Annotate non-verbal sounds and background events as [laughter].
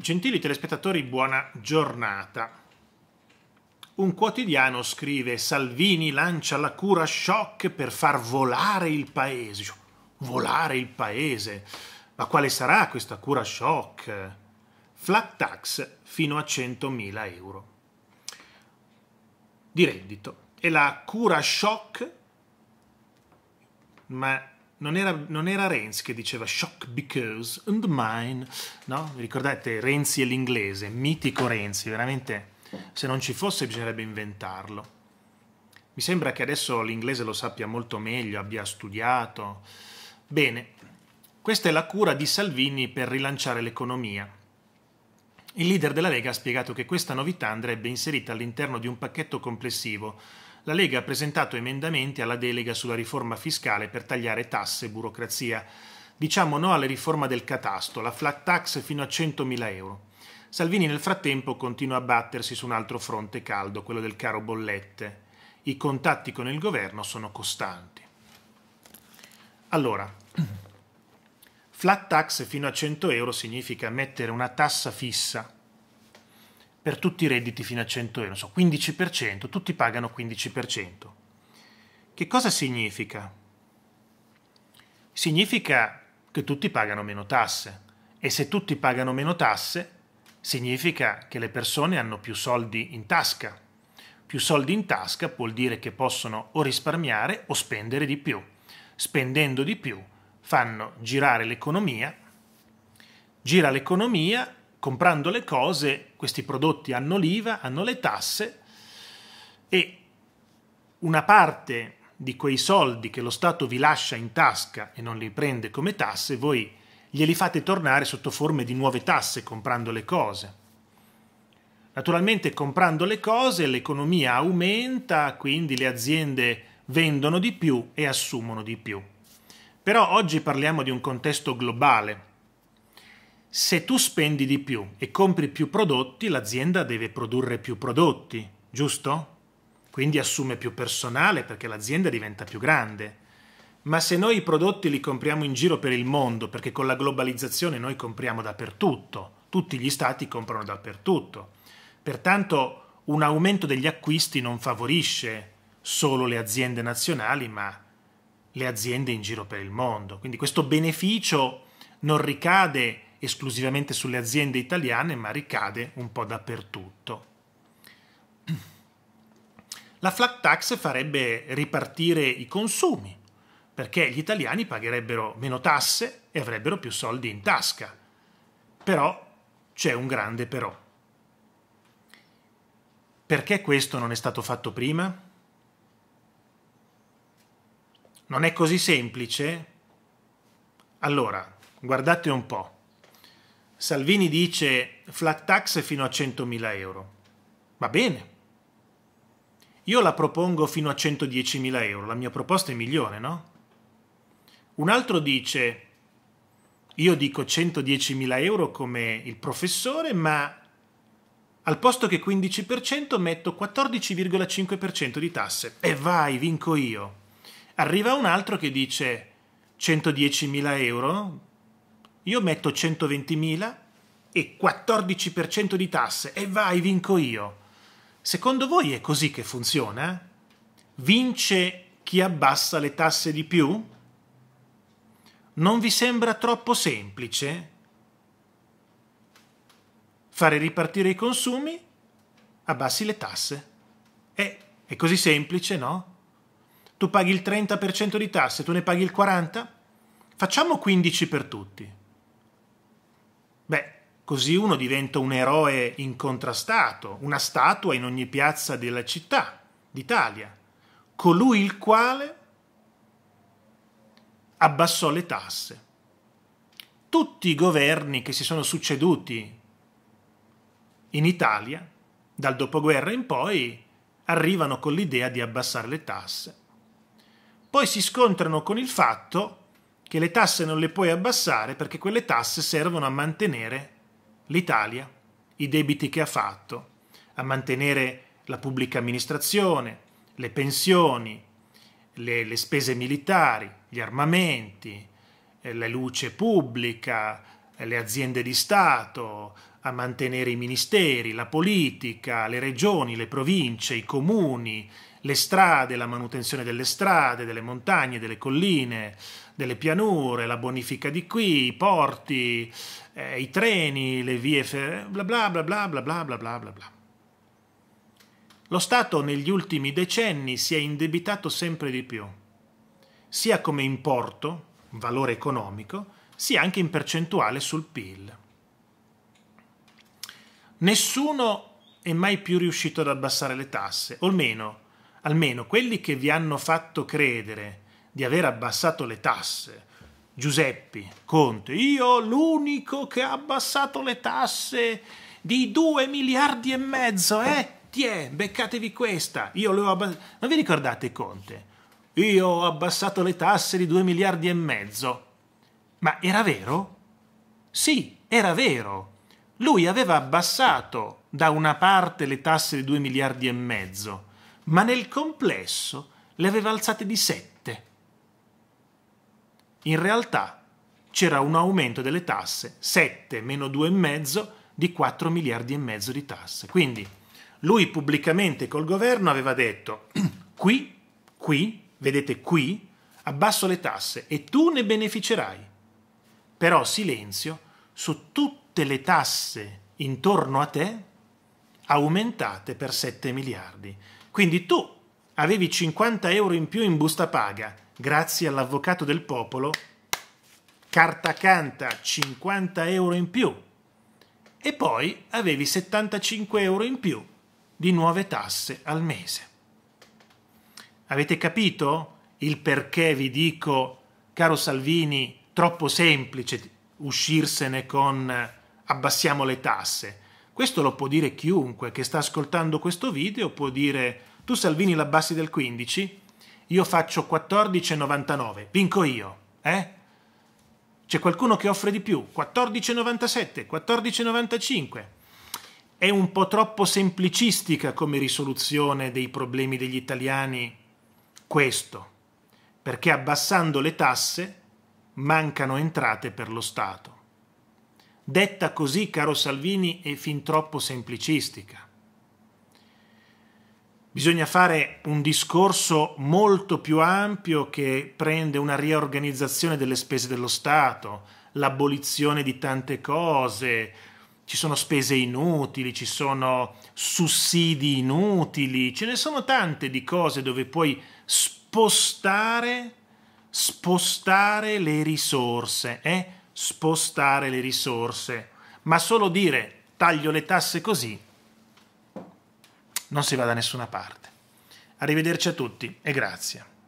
Gentili telespettatori, buona giornata. Un quotidiano scrive Salvini lancia la cura shock per far volare il paese. volare il paese? Ma quale sarà questa cura shock? Flat tax fino a 100.000 euro di reddito. E la cura shock, ma non era, non era Renzi che diceva shock because and mine, no? ricordate Renzi e l'inglese, mitico Renzi, veramente se non ci fosse bisognerebbe inventarlo. Mi sembra che adesso l'inglese lo sappia molto meglio, abbia studiato. Bene, questa è la cura di Salvini per rilanciare l'economia. Il leader della Lega ha spiegato che questa novità andrebbe inserita all'interno di un pacchetto complessivo la Lega ha presentato emendamenti alla delega sulla riforma fiscale per tagliare tasse e burocrazia. Diciamo no alla riforma del catasto, la flat tax fino a 100.000 euro. Salvini nel frattempo continua a battersi su un altro fronte caldo, quello del caro bollette. I contatti con il governo sono costanti. Allora, flat tax fino a 100 euro significa mettere una tassa fissa per tutti i redditi fino a 100 euro, so, 15%, tutti pagano 15%. Che cosa significa? Significa che tutti pagano meno tasse e se tutti pagano meno tasse significa che le persone hanno più soldi in tasca. Più soldi in tasca vuol dire che possono o risparmiare o spendere di più. Spendendo di più fanno girare l'economia, gira l'economia comprando le cose, questi prodotti hanno l'IVA, hanno le tasse e una parte di quei soldi che lo Stato vi lascia in tasca e non li prende come tasse, voi glieli fate tornare sotto forme di nuove tasse comprando le cose. Naturalmente comprando le cose l'economia aumenta, quindi le aziende vendono di più e assumono di più. Però oggi parliamo di un contesto globale se tu spendi di più e compri più prodotti, l'azienda deve produrre più prodotti, giusto? Quindi assume più personale perché l'azienda diventa più grande. Ma se noi i prodotti li compriamo in giro per il mondo, perché con la globalizzazione noi compriamo dappertutto, tutti gli stati comprano dappertutto. Pertanto un aumento degli acquisti non favorisce solo le aziende nazionali, ma le aziende in giro per il mondo. Quindi questo beneficio non ricade esclusivamente sulle aziende italiane, ma ricade un po' dappertutto. [clears throat] La flat tax farebbe ripartire i consumi, perché gli italiani pagherebbero meno tasse e avrebbero più soldi in tasca. Però c'è un grande però. Perché questo non è stato fatto prima? Non è così semplice? Allora, guardate un po'. Salvini dice flat tax fino a 100.000 euro. Va bene. Io la propongo fino a 110.000 euro, la mia proposta è migliore, no? Un altro dice, io dico 110.000 euro come il professore, ma al posto che 15% metto 14,5% di tasse. E vai, vinco io. Arriva un altro che dice 110.000 euro, io metto 120.000 e 14% di tasse e vai, vinco io. Secondo voi è così che funziona? Vince chi abbassa le tasse di più? Non vi sembra troppo semplice? Fare ripartire i consumi, abbassi le tasse. Eh, è così semplice, no? Tu paghi il 30% di tasse, tu ne paghi il 40%? Facciamo 15 per tutti. Beh, così uno diventa un eroe incontrastato, una statua in ogni piazza della città d'Italia, colui il quale abbassò le tasse. Tutti i governi che si sono succeduti in Italia dal dopoguerra in poi arrivano con l'idea di abbassare le tasse. Poi si scontrano con il fatto che che le tasse non le puoi abbassare perché quelle tasse servono a mantenere l'Italia, i debiti che ha fatto, a mantenere la pubblica amministrazione, le pensioni, le, le spese militari, gli armamenti, eh, la luce pubblica, eh, le aziende di Stato, a mantenere i ministeri, la politica, le regioni, le province, i comuni, le strade, la manutenzione delle strade, delle montagne, delle colline, delle pianure, la bonifica di qui, i porti, eh, i treni, le vie ferroviarie, bla bla bla bla bla bla bla bla bla. Lo Stato negli ultimi decenni si è indebitato sempre di più, sia come importo, valore economico, sia anche in percentuale sul PIL. Nessuno è mai più riuscito ad abbassare le tasse, o almeno almeno quelli che vi hanno fatto credere di aver abbassato le tasse, Giuseppi, Conte, io l'unico che ha abbassato le tasse di 2 miliardi e mezzo, eh? Tiè, beccatevi questa, io le ho abbassate. Ma vi ricordate Conte? Io ho abbassato le tasse di 2 miliardi e mezzo. Ma era vero? Sì, era vero. Lui aveva abbassato da una parte le tasse di 2 miliardi e mezzo ma nel complesso le aveva alzate di 7. In realtà c'era un aumento delle tasse, 7 meno 2,5 di 4 miliardi e mezzo di tasse. Quindi lui pubblicamente col governo aveva detto [clears throat] qui, qui, vedete qui, abbasso le tasse e tu ne beneficerai. Però silenzio su tutte le tasse intorno a te aumentate per 7 miliardi. Quindi tu avevi 50 euro in più in busta paga, grazie all'avvocato del popolo, carta canta 50 euro in più e poi avevi 75 euro in più di nuove tasse al mese. Avete capito il perché vi dico, caro Salvini, troppo semplice uscirsene con abbassiamo le tasse? Questo lo può dire chiunque che sta ascoltando questo video, può dire tu Salvini l'abbassi del 15, io faccio 14,99, vinco io, eh? C'è qualcuno che offre di più, 14,97, 14,95. È un po' troppo semplicistica come risoluzione dei problemi degli italiani questo, perché abbassando le tasse mancano entrate per lo Stato detta così, caro Salvini, è fin troppo semplicistica. Bisogna fare un discorso molto più ampio che prende una riorganizzazione delle spese dello Stato, l'abolizione di tante cose, ci sono spese inutili, ci sono sussidi inutili, ce ne sono tante di cose dove puoi spostare, spostare le risorse. Eh? spostare le risorse, ma solo dire taglio le tasse così non si va da nessuna parte. Arrivederci a tutti e grazie.